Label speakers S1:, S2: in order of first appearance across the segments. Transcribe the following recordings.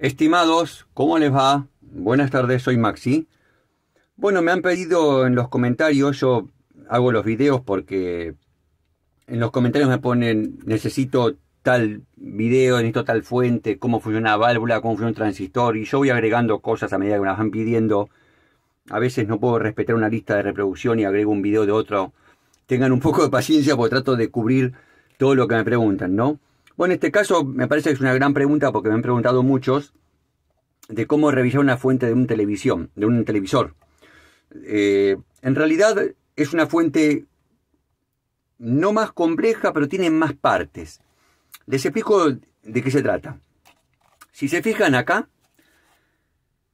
S1: Estimados, ¿cómo les va? Buenas tardes, soy Maxi. Bueno, me han pedido en los comentarios, yo hago los videos porque en los comentarios me ponen necesito tal video, necesito tal fuente, cómo funciona una válvula, cómo funciona un transistor, y yo voy agregando cosas a medida que me las van pidiendo. A veces no puedo respetar una lista de reproducción y agrego un video de otro. Tengan un poco de paciencia porque trato de cubrir todo lo que me preguntan, ¿no? Bueno, en este caso me parece que es una gran pregunta porque me han preguntado muchos de cómo revisar una fuente de un televisión, de un televisor. Eh, en realidad es una fuente no más compleja, pero tiene más partes. Les explico de qué se trata. Si se fijan acá,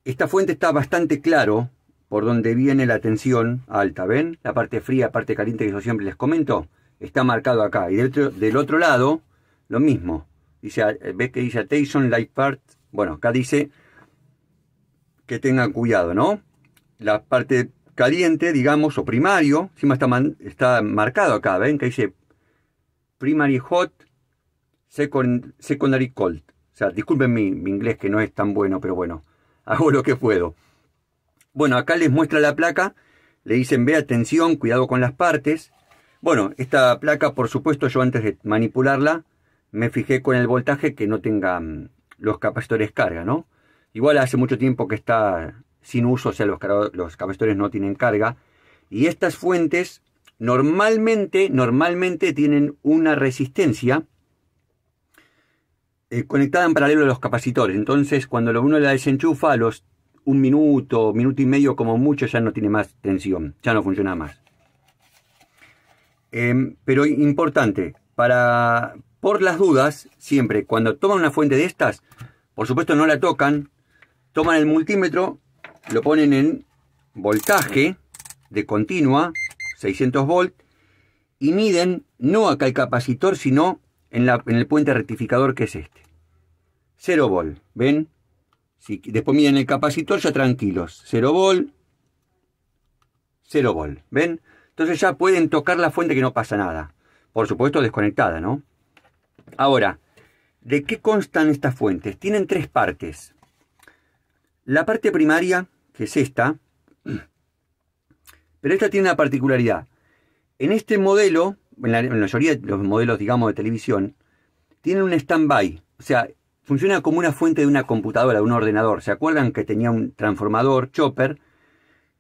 S1: esta fuente está bastante claro por donde viene la tensión alta, ¿ven? La parte fría, la parte caliente que yo siempre les comento, está marcado acá. Y del otro lado, lo mismo. Dice, eh, ves que dice light Part. Bueno, acá dice que tengan cuidado, ¿no? La parte caliente, digamos, o primario, encima está, está marcado acá, ¿ven? Que dice primary hot, secondary cold. O sea, disculpen mi, mi inglés que no es tan bueno, pero bueno, hago lo que puedo. Bueno, acá les muestra la placa, le dicen ve atención, cuidado con las partes. Bueno, esta placa, por supuesto, yo antes de manipularla, me fijé con el voltaje que no tengan mm, los capacitores carga, ¿no? Igual hace mucho tiempo que está sin uso, o sea, los, los capacitores no tienen carga. Y estas fuentes normalmente, normalmente tienen una resistencia eh, conectada en paralelo a los capacitores. Entonces, cuando uno la desenchufa, a los un minuto, minuto y medio como mucho, ya no tiene más tensión, ya no funciona más. Em, pero importante, para, por las dudas, siempre, cuando toman una fuente de estas, por supuesto no la tocan, toman el multímetro, lo ponen en voltaje de continua, 600 volt, y miden no acá el capacitor, sino en, la, en el puente rectificador que es este. 0 volt, ¿ven? Si, después miden el capacitor ya tranquilos, 0 volt, 0 volt, ¿ven? Entonces ya pueden tocar la fuente que no pasa nada. Por supuesto desconectada, ¿no? Ahora, ¿de qué constan estas fuentes? Tienen tres partes. La parte primaria, que es esta, pero esta tiene una particularidad. En este modelo, en la, mayoría de los modelos, digamos, de televisión, tienen un stand-by, o sea, funciona como una fuente de una computadora, de un ordenador. ¿Se acuerdan que tenía un transformador, chopper,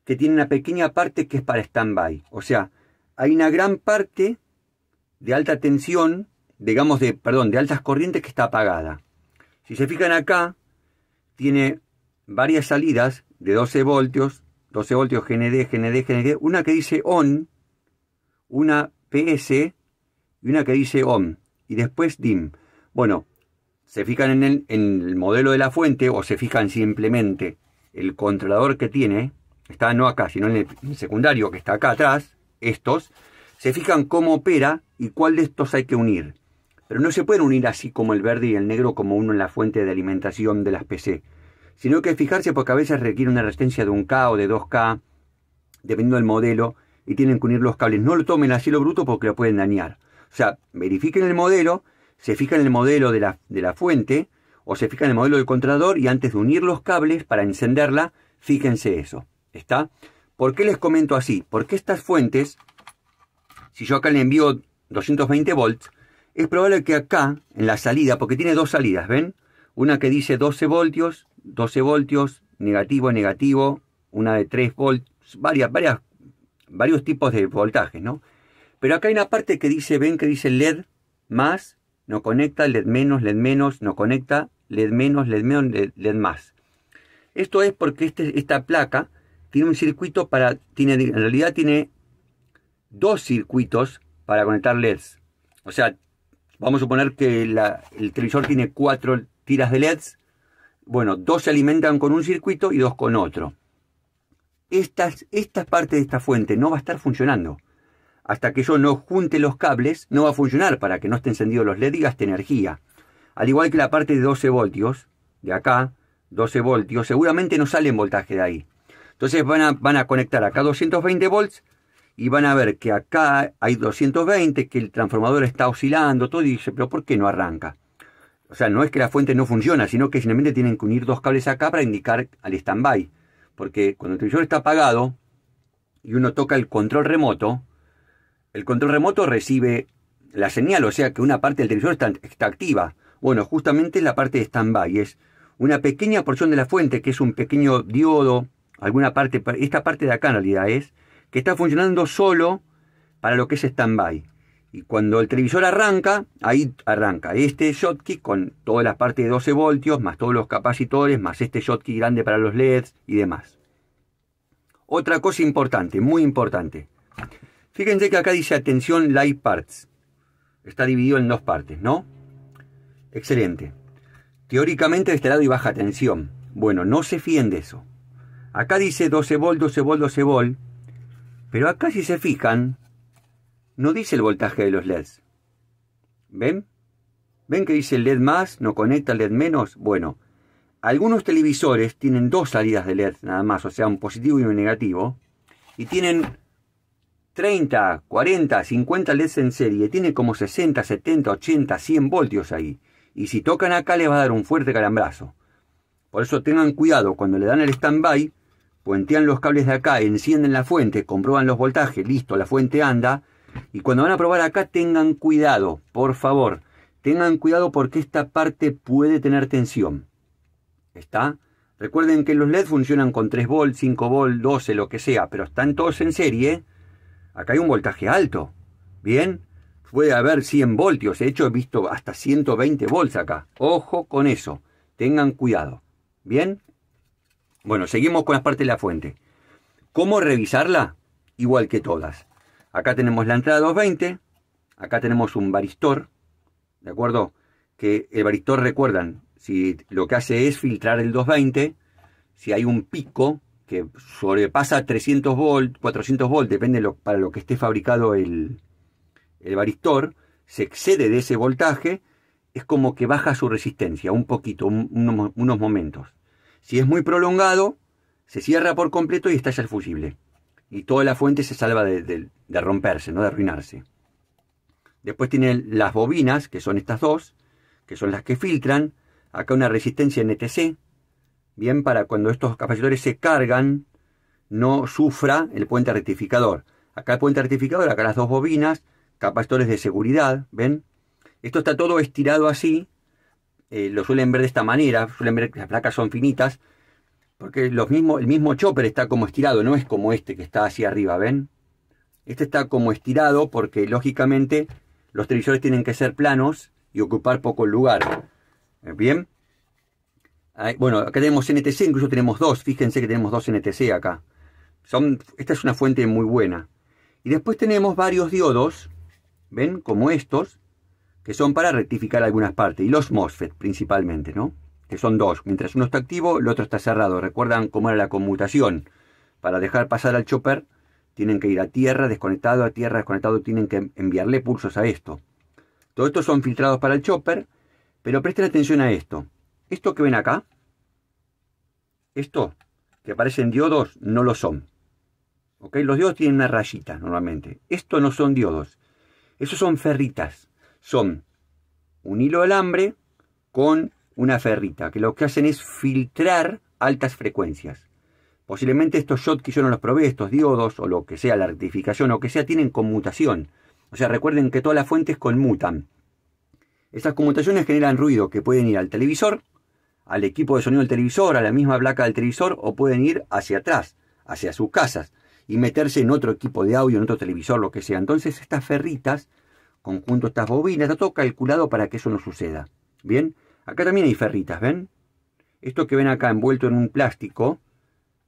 S1: que tiene una pequeña parte que es para stand-by? O sea, hay una gran parte de alta tensión digamos, de, perdón, de altas corrientes que está apagada. Si se fijan acá, tiene varias salidas de 12 voltios, 12 voltios GND, GND, GND, una que dice ON, una PS y una que dice ON, y después DIM. Bueno, se fijan en el, modelo de la fuente o se fijan simplemente el controlador que tiene, está no acá, sino en el secundario que está acá atrás, estos, se fijan cómo opera y cuál de estos hay que unir. Pero no se pueden unir así como el verde y el negro como uno en la fuente de alimentación de las PC, sino que fijarse porque a veces requiere una resistencia de 1K o de 2K, dependiendo del modelo, y tienen que unir los cables. No lo tomen así lo bruto porque lo pueden dañar. O sea, verifiquen el modelo, se fijan el modelo de la, de la fuente, o se fijan el modelo del controlador, y antes de unir los cables para encenderla, fíjense eso. ¿Está? ¿Por qué les comento así? Porque estas fuentes, si yo acá le envío 220 volts, es probable que acá, en la salida, porque tiene dos salidas, ¿ven? Una que dice 12 voltios, 12 voltios, negativo, negativo, una de 3 voltios, varias, varias, varios tipos de voltajes, ¿no? Pero acá hay una parte que dice, ven que dice LED más, no conecta, LED menos, LED menos, no conecta, LED menos, LED menos, LED, más. Esto es porque este, esta placa tiene un circuito para, tiene, en realidad tiene dos circuitos para conectar LEDs. O sea, Vamos a suponer que el televisor tiene cuatro tiras de LEDs. Bueno, dos se alimentan con un circuito y dos con otro. Estas, esta parte de esta fuente no va a estar funcionando. Hasta que yo no junte los cables, no va a funcionar para que no estén encendido los LEDs y gaste energía. Al igual que la parte de 12 voltios, de acá, 12 voltios, seguramente no sale voltaje de ahí. Entonces van a, van a conectar acá 220 volts y van a ver que acá hay 220, que el transformador está oscilando, todo, y dice, pero ¿por qué no arranca? O sea, no es que la fuente no funciona, sino que simplemente tienen que unir dos cables acá para indicar al stand-by. Porque cuando el televisor está apagado y uno toca el control remoto, el control remoto recibe la señal, o sea que una parte del televisor está, activa. Bueno, justamente la parte de stand-by es una pequeña porción de la fuente, que es un pequeño diodo, alguna parte, esta parte de acá en realidad es, que está funcionando solo para lo que es stand-by. Y cuando el televisor arranca, ahí arranca este shotkey con toda la parte de 12 voltios, más todos los capacitores, más este shotkey grande para los LEDs y demás. Otra cosa importante, muy importante. Fíjense que acá dice atención light parts. Está dividido en dos partes, ¿no? Excelente. Teóricamente de este lado y baja tensión. Bueno, no se fíen de eso. Acá dice 12 volt, 12 volt, 12 volt. Pero acá si se fijan, no dice el voltaje de los LEDs. ¿Ven? ¿Ven que dice LED más, no conecta LED menos? Bueno, algunos televisores tienen dos salidas de LED nada más, o sea, un positivo y un negativo, y tienen 30, 40, 50 LEDs en serie, tiene como 60, 70, 80, 100 voltios ahí, y si tocan acá les va a dar un fuerte calambrazo. Por eso tengan cuidado, cuando le dan el stand-by, puentean los cables de acá, encienden la fuente, comprueban los voltajes, listo, la fuente anda. Y cuando van a probar acá, tengan cuidado, por favor. Tengan cuidado porque esta parte puede tener tensión. ¿Está? Recuerden que los LED funcionan con 3 volts, 5 volts, 12, lo que sea, pero están todos en serie. Acá hay un voltaje alto. ¿Bien? Puede haber 100 voltios. De hecho, he visto hasta 120 volts acá. Ojo con eso. Tengan cuidado. ¿Bien? Bueno, seguimos con la parte de la fuente. ¿Cómo revisarla? Igual que todas. Acá tenemos la entrada 220, acá tenemos un baristor, ¿de acuerdo? Que el baristor, recuerdan, si lo que hace es filtrar el 220, si hay un pico que sobrepasa 300 volt, 400 volt, depende para lo que esté fabricado el, el baristor, se excede de ese voltaje, es como que baja su resistencia un poquito, unos momentos. Si es muy prolongado, se cierra por completo y estalla el fusible. Y toda la fuente se salva de, romperse, no de arruinarse. Después tiene las bobinas, que son estas dos, que son las que filtran. Acá una resistencia NTC, e bien para cuando estos capacitores se cargan, no sufra el puente rectificador. Acá el puente rectificador, acá las dos bobinas, capacitores de seguridad, ¿ven? Esto está todo estirado así eh, lo suelen ver de esta manera, suelen ver que las placas son finitas, porque el mismo chopper está como estirado, no es como este que está hacia arriba, ¿ven? Este está como estirado porque lógicamente los televisores tienen que ser planos y ocupar poco lugar. ¿Bien? Bueno, acá tenemos NTC, incluso tenemos dos. Fíjense que tenemos dos NTC acá. Son, esta es una fuente muy buena. Y después tenemos varios diodos, ¿ven? Como estos, que son para rectificar algunas partes, y los MOSFET principalmente, ¿no? Que son dos, mientras uno está activo, el otro está cerrado. ¿Recuerdan cómo era la conmutación? Para dejar pasar al chopper, tienen que ir a tierra, desconectado, a tierra, desconectado, tienen que enviarle pulsos a esto. Todo estos son filtrados para el chopper, pero presten atención a esto. Esto que ven acá, esto que parecen diodos, no lo son. Los diodos tienen una rayita normalmente. Esto no son diodos. Esos son ferritas son un hilo de alambre con una ferrita, que lo que hacen es filtrar altas frecuencias. Posiblemente estos shots que yo no los probé, estos diodos o lo que sea, la rectificación o que sea, tienen conmutación. O sea, recuerden que todas las fuentes conmutan. Esas conmutaciones generan ruido que pueden ir al televisor, al equipo de sonido del televisor, a la misma placa del televisor o pueden ir hacia atrás, hacia sus casas y meterse en otro equipo de audio, en otro televisor, lo que sea. Entonces estas ferritas conjunto estas bobinas, está todo calculado para que eso no suceda. Bien, acá también hay ferritas, ¿ven? Esto que ven acá envuelto en un plástico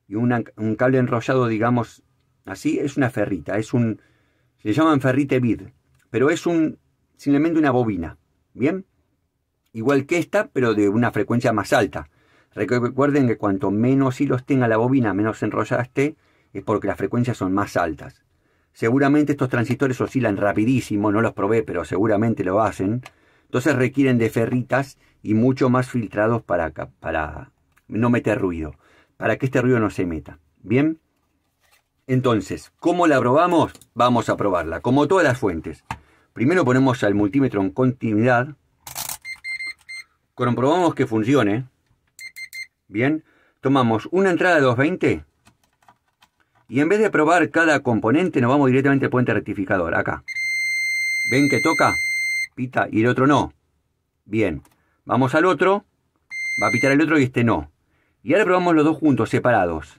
S1: y un cable enrollado, digamos, así, es una ferrita, es un... se llaman ferrite vid, pero es un simplemente una bobina, ¿bien? Igual que esta, pero de una frecuencia más alta. Recuerden que cuanto menos hilos tenga la bobina, menos enrollada esté, es porque las frecuencias son más altas. Seguramente estos transistores oscilan rapidísimo, no los probé, pero seguramente lo hacen. Entonces requieren de ferritas y mucho más filtrados para, para no meter ruido, para que este ruido no se meta. Bien. Entonces, ¿cómo la probamos? Vamos a probarla, como todas las fuentes. Primero ponemos al multímetro en continuidad. Comprobamos que funcione. Bien. Tomamos una entrada de 220 y en vez de probar cada componente, nos vamos directamente al puente rectificador, acá. ¿Ven que toca? Pita y el otro no. Bien, vamos al otro, va a pitar el otro y este no. Y ahora probamos los dos juntos, separados.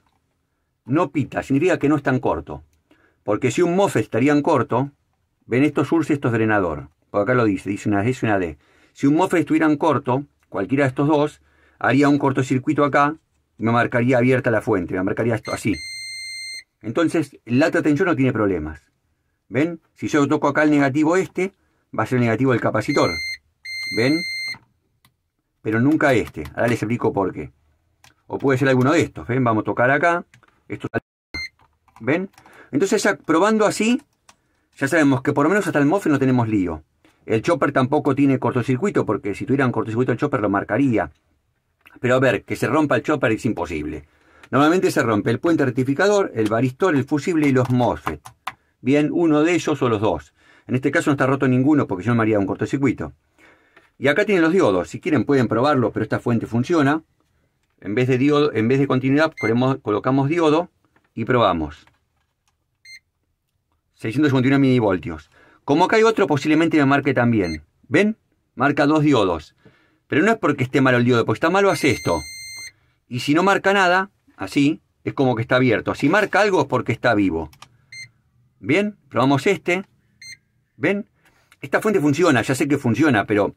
S1: No pita, significa que no es tan corto. Porque si un mosfet estaría en corto, ven estos SURS y estos drenador. Por acá lo dice, dice una S y una D. Si un mosfet estuviera en corto, cualquiera de estos dos, haría un cortocircuito acá y me marcaría abierta la fuente, me marcaría esto así. Entonces, la alta tensión no tiene problemas. ¿Ven? Si yo toco acá el negativo este, va a ser negativo el capacitor. ¿Ven? Pero nunca este. Ahora les explico por qué. O puede ser alguno de estos. ¿Ven? Vamos a tocar acá. Esto ¿Ven? Entonces probando así, ya sabemos que por lo menos hasta el MOFE no tenemos lío. El chopper tampoco tiene cortocircuito, porque si tuviera un cortocircuito el chopper lo marcaría. Pero a ver, que se rompa el chopper es imposible. Normalmente se rompe el puente rectificador, el baristor, el fusible y los MOSFET. Bien, uno de ellos o los dos. En este caso no está roto ninguno porque yo no me haría un cortocircuito. Y acá tienen los diodos. Si quieren pueden probarlo, pero esta fuente funciona. En vez de, diodo, en vez de continuidad colocamos diodo y probamos. 651 milivoltios. Como acá hay otro, posiblemente me marque también. ¿Ven? Marca dos diodos. Pero no es porque esté malo el diodo, porque está malo hace esto. Y si no marca nada, Así es como que está abierto. Si marca algo es porque está vivo. Bien, probamos este. ¿Ven? Esta fuente funciona, ya sé que funciona, pero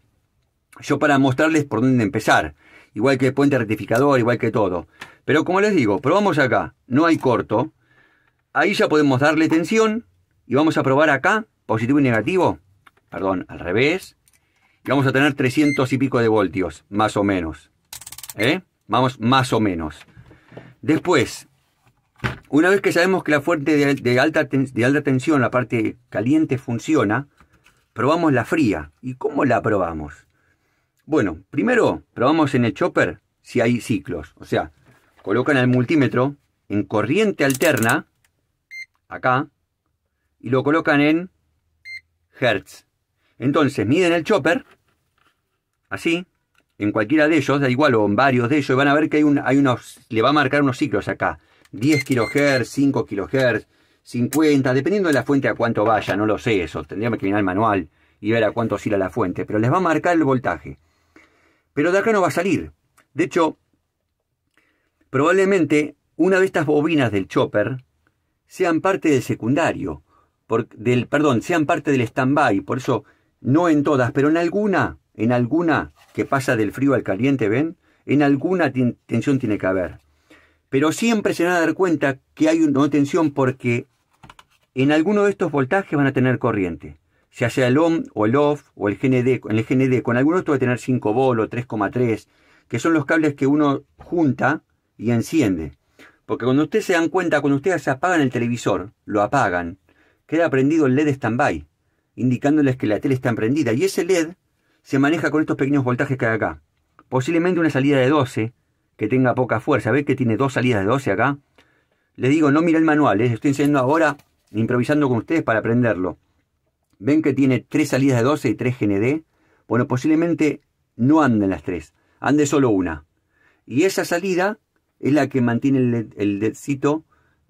S1: yo para mostrarles por dónde empezar. Igual que el puente rectificador, igual que todo. Pero como les digo, probamos acá. No hay corto. Ahí ya podemos darle tensión. Y vamos a probar acá, positivo y negativo. Perdón, al revés. Y vamos a tener 300 y pico de voltios, más o menos. ¿Eh? Vamos más o menos. Después, una vez que sabemos que la fuente de, alta, alta tensión, la parte caliente, funciona, probamos la fría. ¿Y cómo la probamos? Bueno, primero probamos en el chopper si hay ciclos. O sea, colocan el multímetro en corriente alterna, acá, y lo colocan en Hertz. Entonces miden el chopper, así, en cualquiera de ellos, da igual, o en varios de ellos, van a ver que hay, hay unos, le va a marcar unos ciclos acá. 10 kHz, 5 kHz, 50, dependiendo de la fuente a cuánto vaya, no lo sé eso, tendríamos que mirar el manual y ver a cuánto oscila la fuente, pero les va a marcar el voltaje. Pero de acá no va a salir. De hecho, probablemente una de estas bobinas del chopper sean parte del secundario, del, perdón, sean parte del stand-by, por eso no en todas, pero en alguna en alguna que pasa del frío al caliente, ¿ven? En alguna tensión tiene que haber. Pero siempre se van a dar cuenta que hay una tensión porque en alguno de estos voltajes van a tener corriente. Ya sea el OM o el off o el GND. En el GND, con alguno esto va a tener 5 volt o 3,3, que son los cables que uno junta y enciende. Porque cuando ustedes se dan cuenta, cuando ustedes apagan el televisor, lo apagan, queda prendido el LED standby, indicándoles que la tele está prendida. Y ese LED se maneja con estos pequeños voltajes que hay acá. Posiblemente una salida de 12, que tenga poca fuerza. ¿Ves que tiene dos salidas de 12 acá? Le digo, no mira el manual, Les ¿eh? estoy enseñando ahora, improvisando con ustedes para aprenderlo. Ven que tiene tres salidas de 12 y tres GND. Bueno, posiblemente no anden las tres, ande solo una. Y esa salida es la que mantiene el, el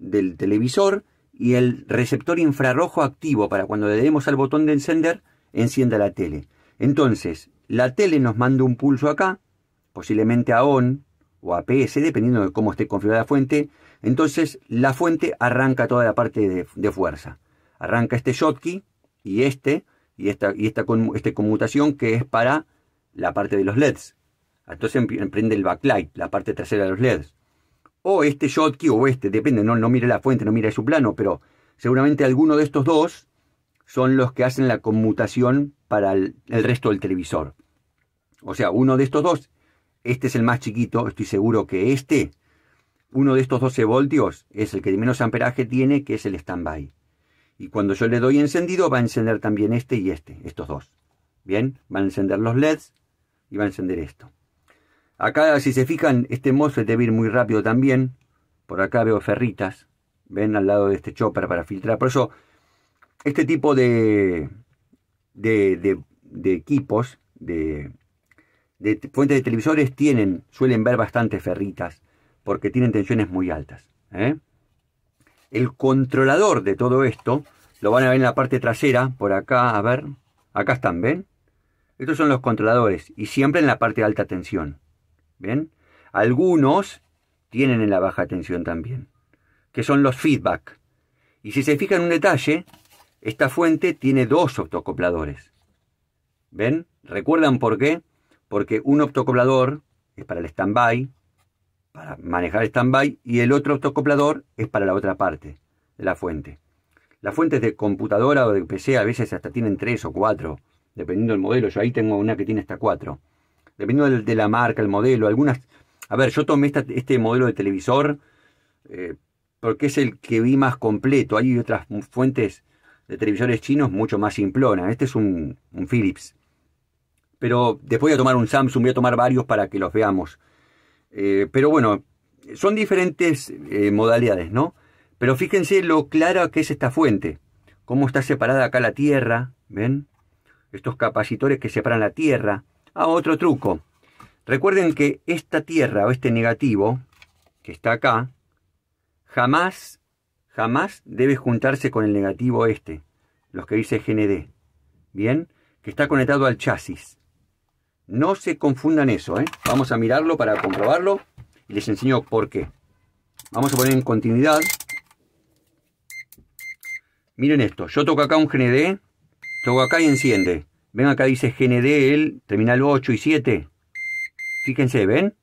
S1: del televisor y el receptor infrarrojo activo para cuando le demos al botón de encender, encienda la tele. Entonces, la tele nos manda un pulso acá, posiblemente a ON o a PS, dependiendo de cómo esté configurada la fuente. Entonces, la fuente arranca toda la parte de, fuerza. Arranca este shotkey y este, y esta, y esta, este conmutación que es para la parte de los LEDs. Entonces emprende el backlight, la parte trasera de los LEDs. O este shotkey o este, depende, no, no mire la fuente, no mire su plano, pero seguramente alguno de estos dos son los que hacen la conmutación para el, resto del televisor. O sea, uno de estos dos, este es el más chiquito, estoy seguro que este, uno de estos 12 voltios es el que de menos amperaje tiene, que es el standby. Y cuando yo le doy encendido, va a encender también este y este, estos dos. Bien, van a encender los LEDs y va a encender esto. Acá, si se fijan, este MOSFET debe ir muy rápido también. Por acá veo ferritas, ven al lado de este chopper para filtrar. Por eso este tipo de, equipos, de, fuentes de televisores, tienen, suelen ver bastante ferritas porque tienen tensiones muy altas. ¿eh? El controlador de todo esto lo van a ver en la parte trasera, por acá, a ver, acá están, ¿ven? Estos son los controladores y siempre en la parte de alta tensión. ¿Ven? Algunos tienen en la baja tensión también, que son los feedback. Y si se fijan en un detalle, esta fuente tiene dos optocopladores. ¿Ven? ¿Recuerdan por qué? Porque un optocoplador es para el stand-by, para manejar stand-by, y el otro optocoplador es para la otra parte de la fuente. Las fuentes de computadora o de PC a veces hasta tienen tres o cuatro, dependiendo del modelo. Yo ahí tengo una que tiene hasta cuatro. Dependiendo de la marca, el modelo, algunas... A ver, yo tomé este modelo de televisor eh, porque es el que vi más completo. Hay otras fuentes de televisores chinos mucho más simplona. Este es un, un Philips. Pero después voy a tomar un Samsung, voy a tomar varios para que los veamos. Eh, pero bueno, son diferentes eh, modalidades, ¿no? Pero fíjense lo clara que es esta fuente. Cómo está separada acá la tierra, ¿ven? Estos capacitores que separan la tierra. Ah, otro truco. Recuerden que esta tierra o este negativo que está acá, jamás jamás debe juntarse con el negativo este, los que dice GND, ¿bien? Que está conectado al chasis. No se confundan eso, ¿eh? Vamos a mirarlo para comprobarlo y les enseño por qué. Vamos a poner en continuidad. Miren esto, yo toco acá un GND, toco acá y enciende. Ven acá dice GND, el terminal 8 y 7. Fíjense, ¿ven?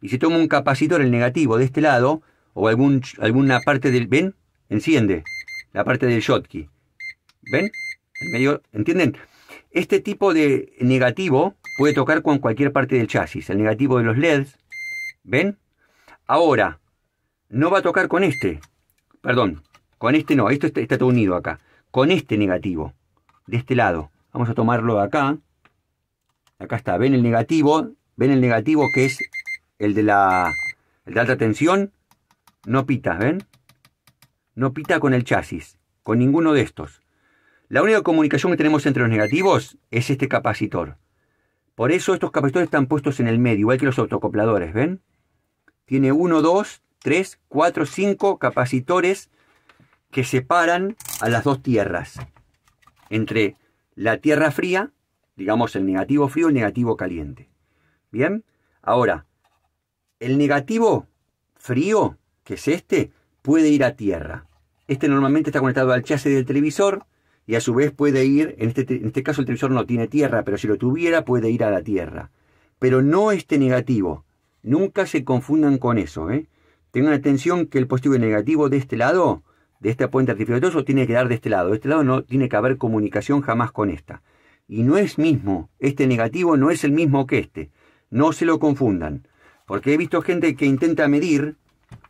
S1: Y si tomo un capacitor, el negativo, de este lado, o algún, alguna parte del... ¿Ven? Enciende. La parte del Schottky. ¿Ven? El medio... ¿Entienden? Este tipo de negativo puede tocar con cualquier parte del chasis. El negativo de los LEDs. ¿Ven? Ahora, no va a tocar con este. Perdón, con este no. Esto está, todo unido acá. Con este negativo. De este lado. Vamos a tomarlo acá. Acá está. ¿Ven el negativo? ¿Ven el negativo que es el de la, el de alta tensión? No pita, ¿ven? No pita con el chasis, con ninguno de estos. La única comunicación que tenemos entre los negativos es este capacitor. Por eso estos capacitores están puestos en el medio, igual que los autocopladores, ¿ven? Tiene uno, dos, tres, cuatro, cinco capacitores que separan a las dos tierras. Entre la tierra fría, digamos el negativo frío y el negativo caliente. ¿Bien? Ahora, el negativo frío que es este, puede ir a tierra. Este normalmente está conectado al chasis del televisor y a su vez puede ir, en este, en este caso el televisor no tiene tierra, pero si lo tuviera puede ir a la tierra. Pero no este negativo. Nunca se confundan con eso. ¿eh? Tengan atención que el positivo y negativo de este lado, de esta puente artificial, tiene que dar de este lado. este lado no tiene que haber comunicación jamás con esta. Y no es mismo, este negativo no es el mismo que este. No se lo confundan. Porque he visto gente que intenta medir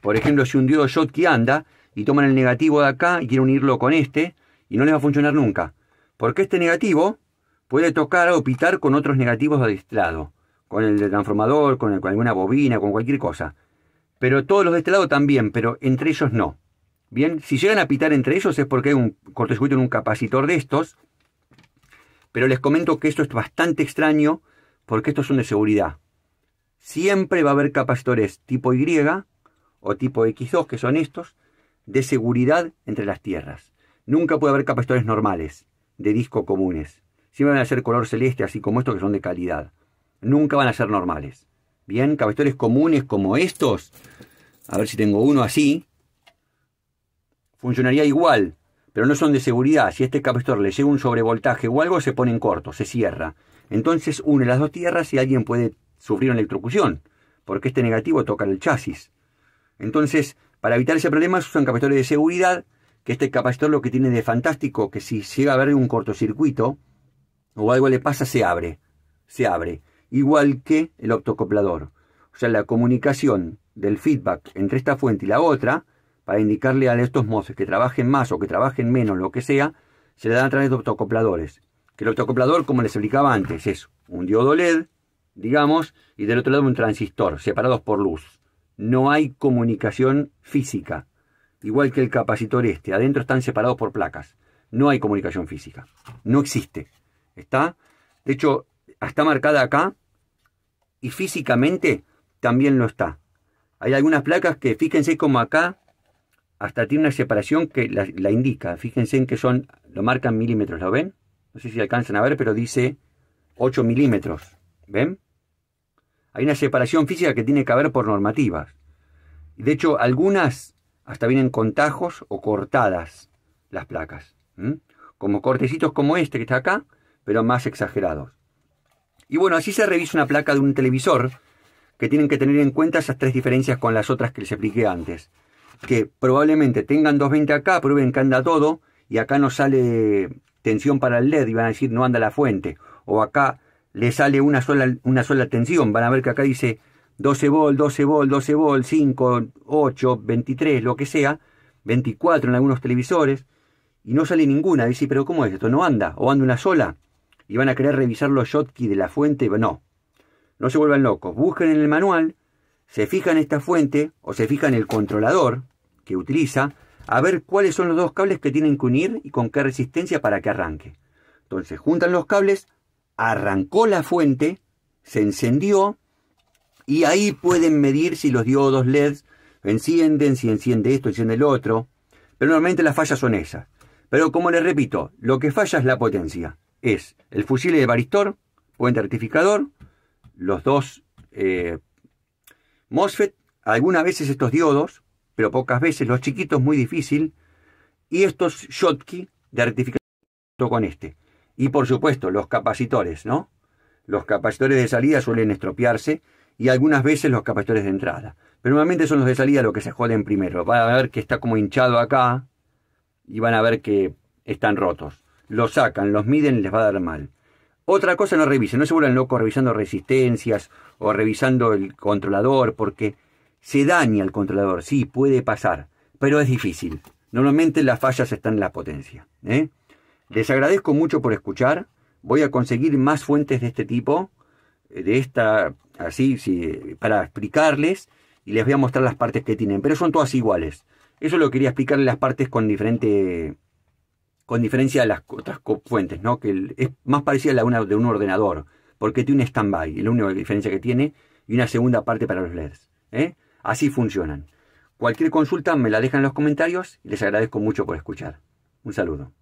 S1: por ejemplo, si un diodo Schottky anda y toman el negativo de acá y quieren unirlo con este, y no les va a funcionar nunca. Porque este negativo puede tocar o pitar con otros negativos de este lado, con el de transformador, con, con alguna bobina, con cualquier cosa. Pero todos los de este lado también, pero entre ellos no. Bien, si llegan a pitar entre ellos es porque hay un cortocircuito en un capacitor de estos, pero les comento que esto es bastante extraño porque estos son de seguridad. Siempre va a haber capacitores tipo Y o tipo X2, que son estos, de seguridad entre las tierras. Nunca puede haber capacitores normales, de disco comunes. Siempre van a ser color celeste, así como estos que son de calidad. Nunca van a ser normales. Bien, capacitores comunes como estos, a ver si tengo uno así, funcionaría igual, pero no son de seguridad. Si a este capacitor le llega un sobrevoltaje o algo, se pone en corto, se cierra. Entonces une las dos tierras y alguien puede sufrir una electrocución, porque este negativo toca el chasis. Entonces, para evitar ese problema se usan capacitores de seguridad, que este capacitor lo que tiene de fantástico, que si llega a haber un cortocircuito o algo le pasa, se abre, se abre, igual que el optocoplador. O sea, la comunicación del feedback entre esta fuente y la otra, para indicarle a estos MOSFET que trabajen más o que trabajen menos, lo que sea, se le da a través de optocopladores. Que el optocoplador, como les explicaba antes, es un diodo LED, digamos, y del otro lado un transistor, separados por luz no hay comunicación física, igual que el capacitor este. Adentro están separados por placas. No hay comunicación física. No existe. Está, de hecho, está marcada acá y físicamente también lo está. Hay algunas placas que, fíjense como acá, hasta tiene una separación que la, indica. Fíjense en que son, lo marcan milímetros, ¿lo ven? No sé si alcanzan a ver, pero dice 8 milímetros. ¿Ven? Hay una separación física que tiene que haber por normativas. De hecho, algunas hasta vienen con tajos o cortadas las placas, como cortecitos como este que está acá, pero más exagerados. Y bueno, así se revisa una placa de un televisor, que tienen que tener en cuenta esas tres diferencias con las otras que les expliqué antes. Que probablemente tengan 220 acá, prueben que anda todo, y acá no sale tensión para el LED y van a decir no anda la fuente. O acá le sale una sola, una sola tensión. Van a ver que acá dice 12 volt, 12 volt, 12 volt, 5, 8, 23, lo que sea, 24 en algunos televisores, y no sale ninguna. Dice, pero ¿cómo es esto? ¿No anda? ¿O anda una sola? Y van a querer revisar los shotkey de la fuente. No, no se vuelvan locos. Busquen en el manual, se fijan esta fuente o se fijan el controlador que utiliza, a ver cuáles son los dos cables que tienen que unir y con qué resistencia para que arranque. Entonces juntan los cables, arrancó la fuente, se encendió y ahí pueden medir si los diodos LED encienden, si enciende esto, enciende el otro. Pero normalmente las fallas son esas. Pero como les repito, lo que falla es la potencia. Es el fusil de baristor, puente rectificador, los dos eh, MOSFET, algunas veces estos diodos, pero pocas veces, los chiquitos muy difícil, y estos Schottky de rectificador con este. Y por supuesto, los capacitores, ¿no? Los capacitores de salida suelen estropearse y algunas veces los capacitores de entrada. Pero normalmente son los de salida los que se joden primero. Van a ver que está como hinchado acá y van a ver que están rotos. Los sacan, los miden y les va a dar mal. Otra cosa no revisen, no se vuelvan locos revisando resistencias o revisando el controlador porque se daña el controlador. Sí, puede pasar, pero es difícil. Normalmente las fallas están en la potencia. ¿eh? Les agradezco mucho por escuchar. Voy a conseguir más fuentes de este tipo, eh, de esta, así, sí, para explicarles y les voy a mostrar las partes que tienen. Pero son todas iguales. Eso lo quería explicarles las partes con diferente, con diferencia de las otras fuentes, ¿no? Que es más parecida a la de un ordenador, porque tiene un standby, es la única diferencia que tiene, y una segunda parte para los LEDs. ¿eh? Así funcionan. Cualquier consulta me la dejan en los comentarios y les agradezco mucho por escuchar. Un saludo.